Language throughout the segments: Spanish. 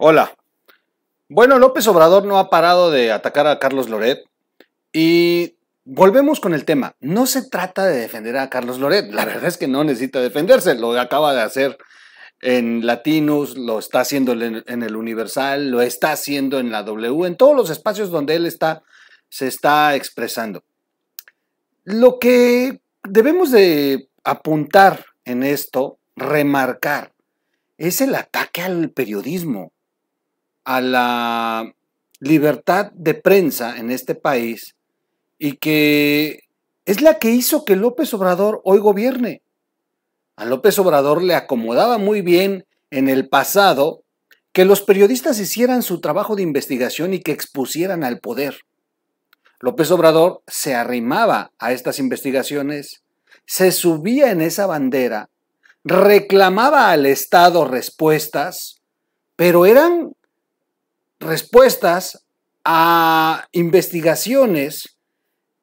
Hola. Bueno, López Obrador no ha parado de atacar a Carlos Loret y volvemos con el tema. No se trata de defender a Carlos Loret. La verdad es que no necesita defenderse. Lo acaba de hacer en Latinos, lo está haciendo en el Universal, lo está haciendo en la W, en todos los espacios donde él está, se está expresando. Lo que debemos de apuntar en esto, remarcar, es el ataque al periodismo a la libertad de prensa en este país y que es la que hizo que López Obrador hoy gobierne. A López Obrador le acomodaba muy bien en el pasado que los periodistas hicieran su trabajo de investigación y que expusieran al poder. López Obrador se arrimaba a estas investigaciones, se subía en esa bandera, reclamaba al Estado respuestas, pero eran respuestas a investigaciones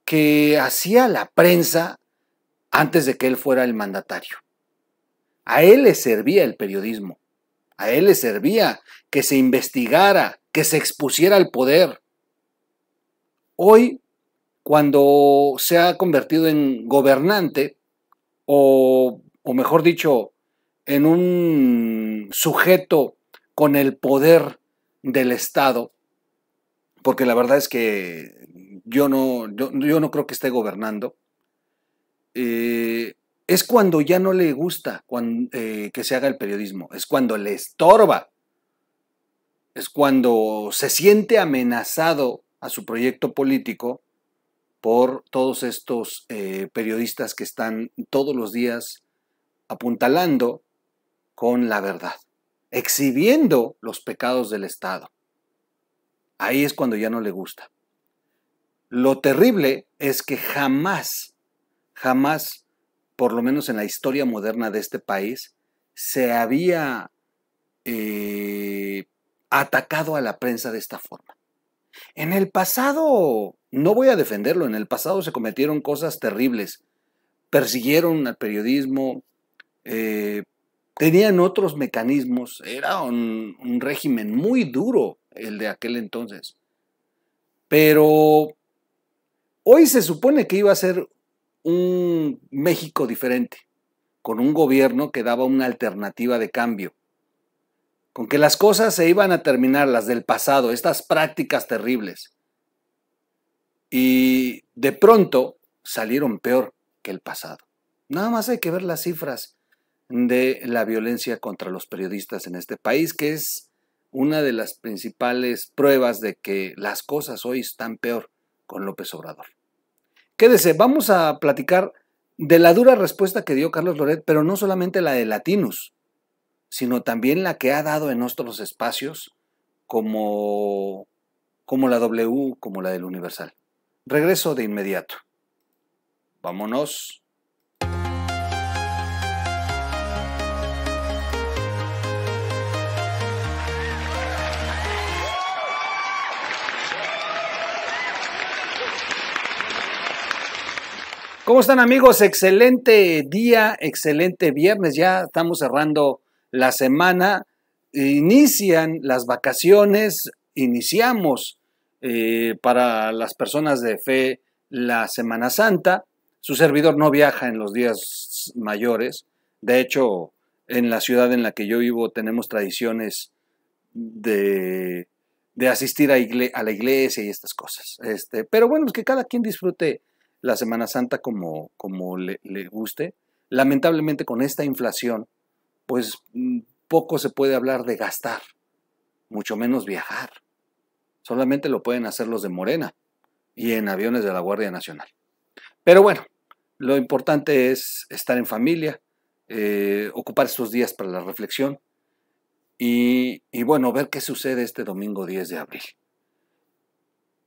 que hacía la prensa antes de que él fuera el mandatario. A él le servía el periodismo, a él le servía que se investigara, que se expusiera al poder. Hoy, cuando se ha convertido en gobernante, o, o mejor dicho, en un sujeto con el poder del Estado, porque la verdad es que yo no, yo, no creo que esté gobernando, eh, es cuando ya no le gusta eh, que se haga el periodismo, es cuando le estorba, es cuando se siente amenazado a su proyecto político por todos estos eh, periodistas que están todos los días apuntalando con la verdad exhibiendo los pecados del Estado. Ahí es cuando ya no le gusta. Lo terrible es que jamás, jamás, por lo menos en la historia moderna de este país, se había eh, atacado a la prensa de esta forma. En el pasado, no voy a defenderlo, en el pasado se cometieron cosas terribles. Persiguieron al periodismo, eh, tenían otros mecanismos, era un, régimen muy duro el de aquel entonces. Pero hoy se supone que iba a ser un México diferente, con un gobierno que daba una alternativa de cambio, con que las cosas se iban a terminar, las del pasado, estas prácticas terribles. Y de pronto salieron peor que el pasado. Nada más hay que ver las cifras de la violencia contra los periodistas en este país, que es una de las principales pruebas de que las cosas hoy están peor con López Obrador. Quédese, vamos a platicar de la dura respuesta que dio Carlos Loret, pero no solamente la de Latinos, sino también la que ha dado en otros espacios como, como la W, como la del Universal. Regreso de inmediato. Vámonos. ¿Cómo están amigos? Excelente día, excelente viernes. Ya estamos cerrando la semana. Inician las vacaciones, iniciamos eh, para las personas de fe la Semana Santa. Su servidor no viaja en los días mayores. De hecho, en la ciudad en la que yo vivo tenemos tradiciones de, asistir a, la iglesia y estas cosas. Este, pero bueno, es que cada quien disfrute la Semana Santa como, como le, guste. Lamentablemente con esta inflación, pues mm, poco se puede hablar de gastar, mucho menos viajar. Solamente lo pueden hacer los de Morena y en aviones de la Guardia Nacional. Pero bueno, lo importante es estar en familia, eh, ocupar estos días para la reflexión y, y bueno, ver qué sucede este domingo 10 de abril.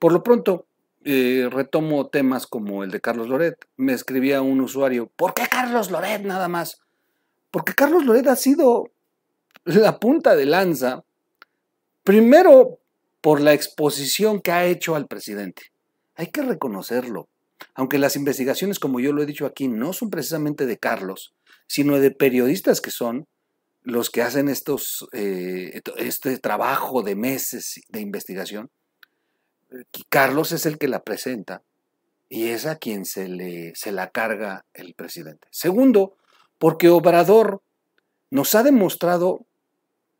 Por lo pronto, eh, retomo temas como el de Carlos Loret. Me escribía un usuario, ¿por qué Carlos Loret nada más? Porque Carlos Loret ha sido la punta de lanza, primero por la exposición que ha hecho al presidente. Hay que reconocerlo. Aunque las investigaciones, como yo lo he dicho aquí, no son precisamente de Carlos, sino de periodistas que son los que hacen estos, eh, este trabajo de meses de investigación, eh, Carlos es el que la presenta y es a quien se, le, se la carga el presidente. Segundo, porque Obrador nos ha demostrado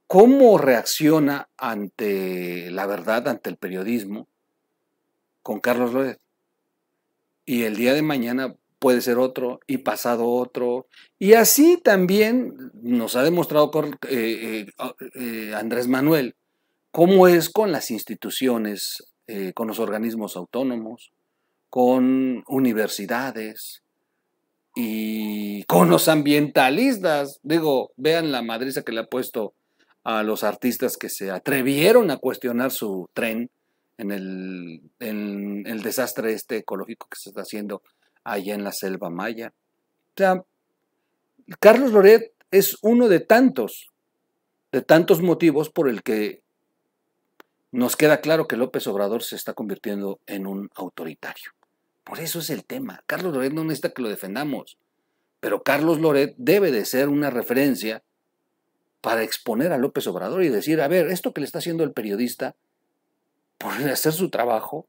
cómo reacciona ante la verdad, ante el periodismo, con Carlos López. Y el día de mañana puede ser otro y pasado otro. Y así también nos ha demostrado eh, eh, Andrés Manuel cómo es con las instituciones eh, con los organismos autónomos, con universidades y con los ambientalistas. Digo, vean la madriza que le ha puesto a los artistas que se atrevieron a cuestionar su tren en el, desastre este ecológico que se está haciendo allá en la selva maya. O sea, Carlos Loret es uno de tantos, de tantos motivos por el que nos queda claro que López Obrador se está convirtiendo en un autoritario. Por eso es el tema. Carlos Loret no necesita que lo defendamos, pero Carlos Loret debe de ser una referencia para exponer a López Obrador y decir, a ver, esto que le está haciendo el periodista por hacer su trabajo,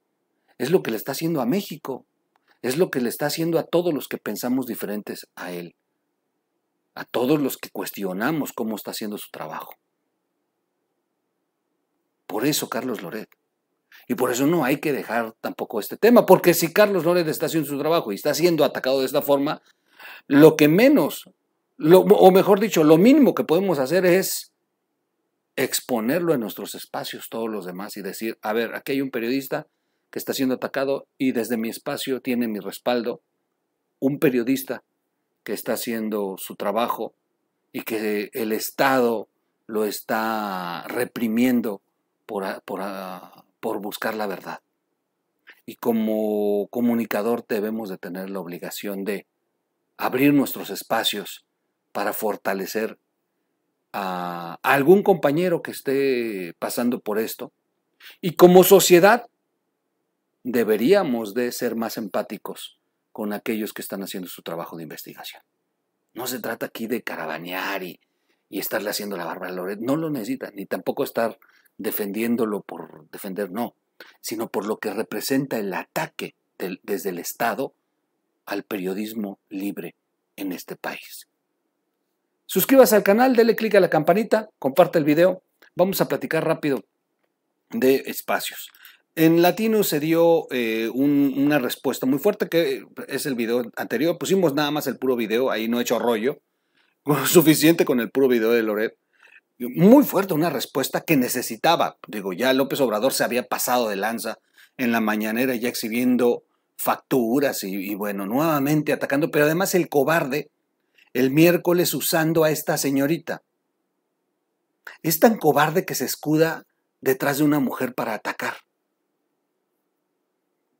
es lo que le está haciendo a México, es lo que le está haciendo a todos los que pensamos diferentes a él, a todos los que cuestionamos cómo está haciendo su trabajo. Por eso Carlos Loret. Y por eso no hay que dejar tampoco este tema, porque si Carlos Loret está haciendo su trabajo y está siendo atacado de esta forma, lo que menos, o mejor dicho, lo mínimo que podemos hacer es exponerlo en nuestros espacios, todos los demás, y decir, a ver, aquí hay un periodista que está siendo atacado y desde mi espacio tiene mi respaldo, un periodista que está haciendo su trabajo y que el Estado lo está reprimiendo por, por, buscar la verdad. Y como comunicador debemos de tener la obligación de abrir nuestros espacios para fortalecer a algún compañero que esté pasando por esto. Y como sociedad deberíamos de ser más empáticos con aquellos que están haciendo su trabajo de investigación. No se trata aquí de carabanear y, y estarle haciendo la barba a Loret. No lo necesitan, ni tampoco estar defendiéndolo por defender, no, sino por lo que representa el ataque desde el Estado al periodismo libre en este país. Suscríbase al canal, dale click a la campanita, comparte el video. Vamos a platicar rápido de espacios. En latino se dio eh, una respuesta muy fuerte, que es el video anterior. Pusimos nada más el puro video, ahí no he hecho rollo. Suficiente con el puro video de Loret muy fuerte, una respuesta que necesitaba. Digo, ya López Obrador se había pasado de lanza en la mañanera ya exhibiendo facturas y, bueno, nuevamente atacando, pero además el cobarde el miércoles usando a esta señorita. Es tan cobarde que se escuda detrás de una mujer para atacar.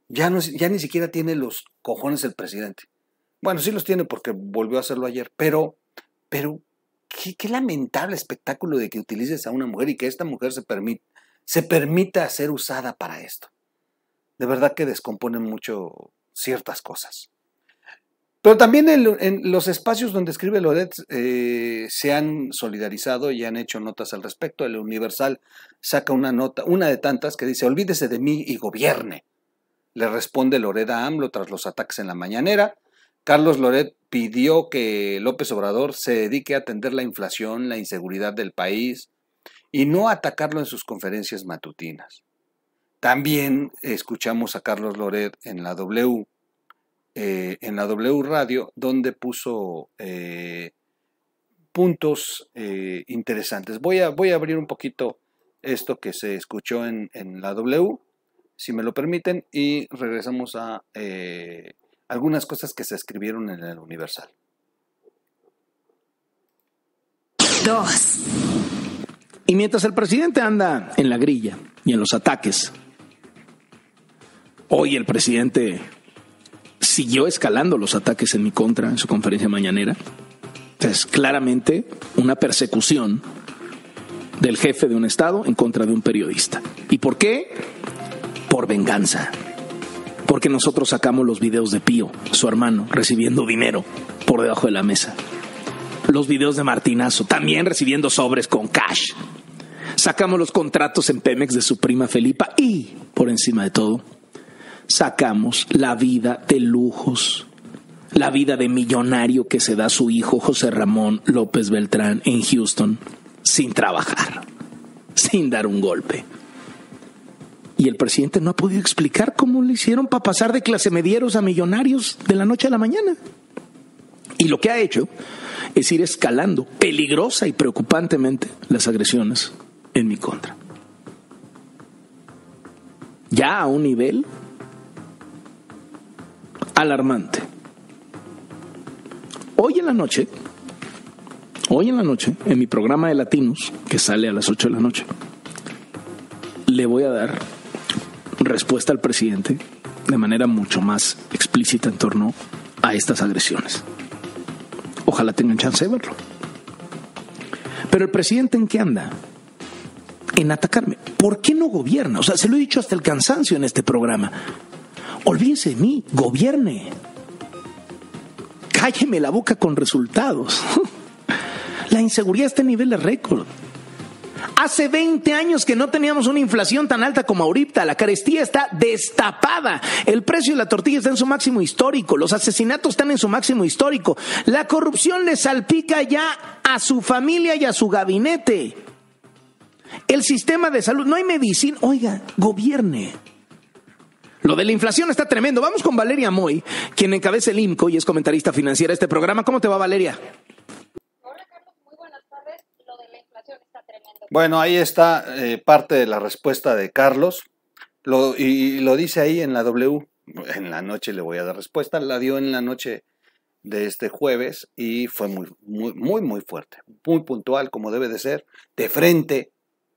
Ya, no, ya ni siquiera tiene los cojones el presidente. Bueno, sí los tiene porque volvió a hacerlo ayer, pero, pero qué, lamentable espectáculo de que utilices a una mujer y que esta mujer se, se permita ser usada para esto. De verdad que descomponen mucho ciertas cosas. Pero también en, los espacios donde escribe Loret eh, se han solidarizado y han hecho notas al respecto. El Universal saca una nota, una de tantas, que dice, olvídese de mí y gobierne. Le responde Loreda a AMLO tras los ataques en la mañanera. Carlos Loret pidió que López Obrador se dedique a atender la inflación, la inseguridad del país y no atacarlo en sus conferencias matutinas. También escuchamos a Carlos Loret en la W, eh, en la W Radio, donde puso eh, puntos eh, interesantes. Voy a, voy a, abrir un poquito esto que se escuchó en la W, si me lo permiten, y regresamos a algunas cosas que se escribieron en el Universal. Dos. Y mientras el presidente anda en la grilla y en los ataques, hoy el presidente siguió escalando los ataques en mi contra en su conferencia mañanera. Es claramente una persecución del jefe de un Estado en contra de un periodista. ¿Y por qué? Por venganza porque nosotros sacamos los videos de Pío, su hermano, recibiendo dinero por debajo de la mesa. Los videos de Martinazo, también recibiendo sobres con cash. Sacamos los contratos en Pemex de su prima Felipa y, por encima de todo, sacamos la vida de lujos, la vida de millonario que se da su hijo José Ramón López Beltrán en Houston sin trabajar, sin dar un golpe. Y el presidente no ha podido explicar cómo le hicieron para pasar de clase medieros a millonarios de la noche a la mañana. Y lo que ha hecho es ir escalando peligrosa y preocupantemente las agresiones en mi contra. Ya a un nivel alarmante. Hoy en la noche, hoy en la noche, en mi programa de latinos, que sale a las 8 de la noche, le voy a dar respuesta al presidente de manera mucho más explícita en torno a estas agresiones. Ojalá tengan chance de verlo. Pero el presidente en qué anda? En atacarme. ¿Por qué no gobierna? O sea, se lo he dicho hasta el cansancio en este programa. Olvídense de mí, gobierne. Cálleme la boca con resultados. La inseguridad está en niveles récord. Hace 20 años que no teníamos una inflación tan alta como ahorita. La carestía está destapada. El precio de la tortilla está en su máximo histórico. Los asesinatos están en su máximo histórico. La corrupción le salpica ya a su familia y a su gabinete. El sistema de salud, no hay medicina. Oiga, gobierne. Lo de la inflación está tremendo. Vamos con Valeria Moy, quien encabeza el IMCO y es comentarista financiera de este programa. ¿Cómo te va, Valeria? Bueno, ahí está eh, parte de la respuesta de Carlos. Lo, y lo dice ahí en la W. En la noche le voy a dar respuesta. La dio en la noche de este jueves y fue muy, muy, muy, muy fuerte. Muy puntual, como debe de ser. De frente,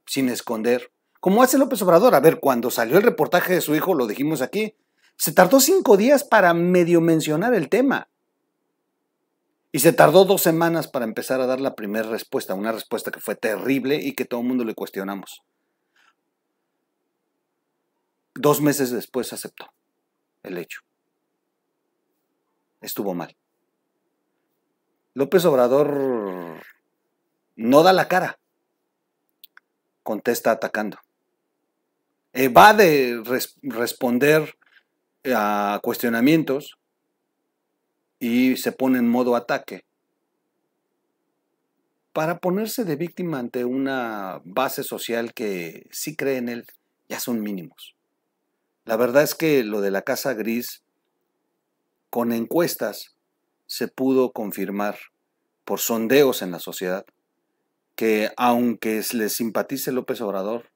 sin esconder. Como hace López Obrador. A ver, cuando salió el reportaje de su hijo, lo dijimos aquí. Se tardó cinco días para medio mencionar el tema. Y se tardó dos semanas para empezar a dar la primera respuesta, una respuesta que fue terrible y que todo el mundo le cuestionamos. Dos meses después aceptó el hecho. Estuvo mal. López Obrador no da la cara, contesta atacando. Eh, va de responder a cuestionamientos y se pone en modo ataque. Para ponerse de víctima ante una base social que sí cree en él, ya son mínimos. La verdad es que lo de la Casa Gris, con encuestas, se pudo confirmar por sondeos en la sociedad que aunque le simpatice López Obrador,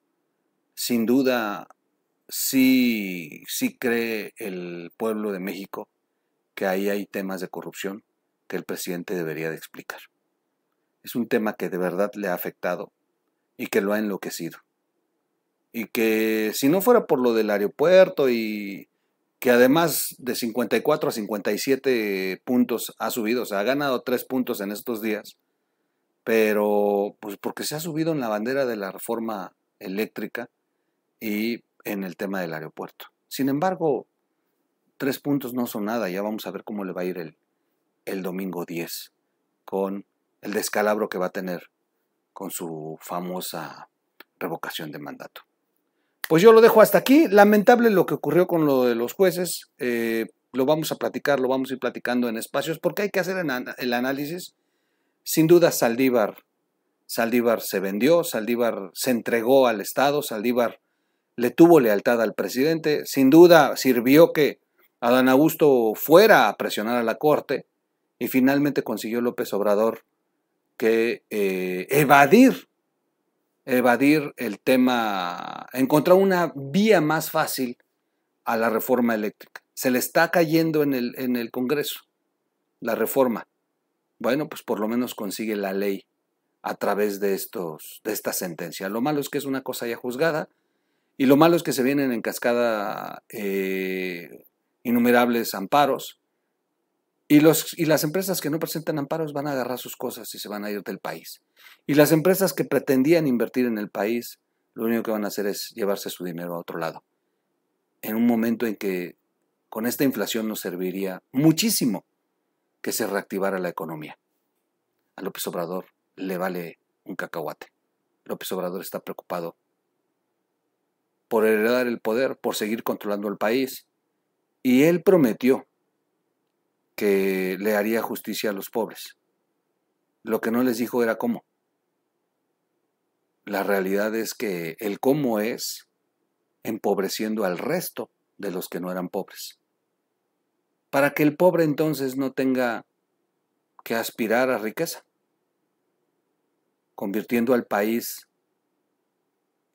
sin duda sí, sí cree el pueblo de México que ahí hay temas de corrupción que el presidente debería de explicar. Es un tema que de verdad le ha afectado y que lo ha enloquecido. Y que si no fuera por lo del aeropuerto y que además de 54 a 57 puntos ha subido, o sea, ha ganado tres puntos en estos días, pero pues porque se ha subido en la bandera de la reforma eléctrica y en el tema del aeropuerto. Sin embargo, Tres puntos no son nada, ya vamos a ver cómo le va a ir el, domingo 10 con el descalabro que va a tener con su famosa revocación de mandato. Pues yo lo dejo hasta aquí. Lamentable lo que ocurrió con lo de los jueces. Eh, lo vamos a platicar, lo vamos a ir platicando en espacios porque hay que hacer el análisis. Sin duda, Saldívar, Saldívar se vendió, Saldívar se entregó al Estado, Saldívar le tuvo lealtad al presidente. Sin duda, sirvió que Adán Augusto fuera a presionar a la Corte y finalmente consiguió López Obrador que eh, evadir, evadir el tema, encontrar una vía más fácil a la reforma eléctrica. Se le está cayendo en el, en el Congreso la reforma. Bueno, pues por lo menos consigue la ley a través de, estos, de esta sentencia. Lo malo es que es una cosa ya juzgada y lo malo es que se vienen en cascada eh, innumerables amparos. Y, los, y las empresas que no presentan amparos van a agarrar sus cosas y se van a ir del país. Y las empresas que pretendían invertir en el país, lo único que van a hacer es llevarse su dinero a otro lado. En un momento en que con esta inflación nos serviría muchísimo que se reactivara la economía. A López Obrador le vale un cacahuate. López Obrador está preocupado por heredar el poder, por seguir controlando el país, y él prometió que le haría justicia a los pobres. Lo que no les dijo era cómo. La realidad es que el cómo es empobreciendo al resto de los que no eran pobres. Para que el pobre entonces no tenga que aspirar a riqueza, convirtiendo al país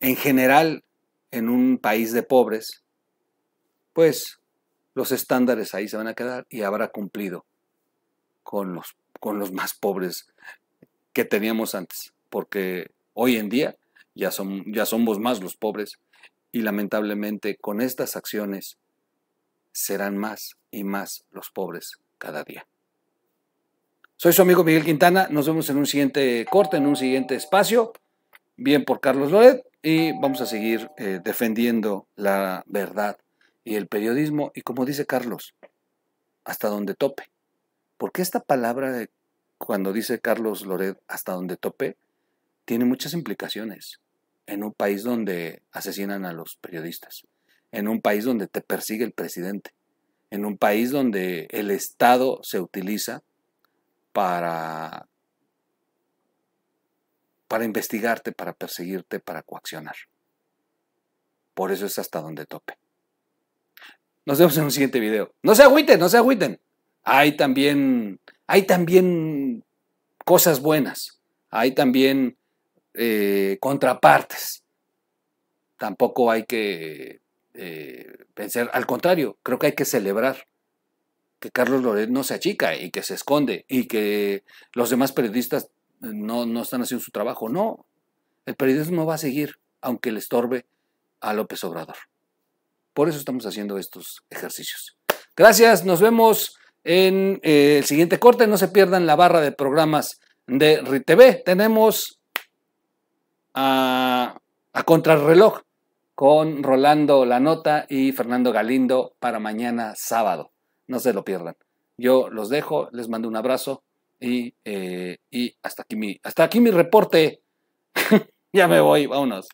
en general en un país de pobres, pues los estándares ahí se van a quedar y habrá cumplido con los, con los más pobres que teníamos antes, porque hoy en día ya, son, ya somos más los pobres y lamentablemente con estas acciones serán más y más los pobres cada día. Soy su amigo Miguel Quintana, nos vemos en un siguiente corte, en un siguiente espacio, bien por Carlos Loret, y vamos a seguir eh, defendiendo la verdad y el periodismo, y como dice Carlos, hasta donde tope. Porque esta palabra, cuando dice Carlos Loret, hasta donde tope, tiene muchas implicaciones en un país donde asesinan a los periodistas, en un país donde te persigue el presidente, en un país donde el Estado se utiliza para, para investigarte, para perseguirte, para coaccionar. Por eso es hasta donde tope. Nos vemos en un siguiente video. No se agüiten, no se agüiten. Hay también, hay también cosas buenas. Hay también eh, contrapartes. Tampoco hay que eh, pensar, al contrario, creo que hay que celebrar que Carlos Loret no se achica y que se esconde y que los demás periodistas no, no están haciendo su trabajo. No, el periodismo va a seguir, aunque le estorbe a López Obrador. Por eso estamos haciendo estos ejercicios. Gracias, nos vemos en eh, el siguiente corte. No se pierdan la barra de programas de RITV. Tenemos a, Contrarreloj con Rolando Lanota y Fernando Galindo para mañana sábado. No se lo pierdan. Yo los dejo, les mando un abrazo y, eh, hasta, aquí mi, hasta aquí mi reporte. ya me voy, vámonos.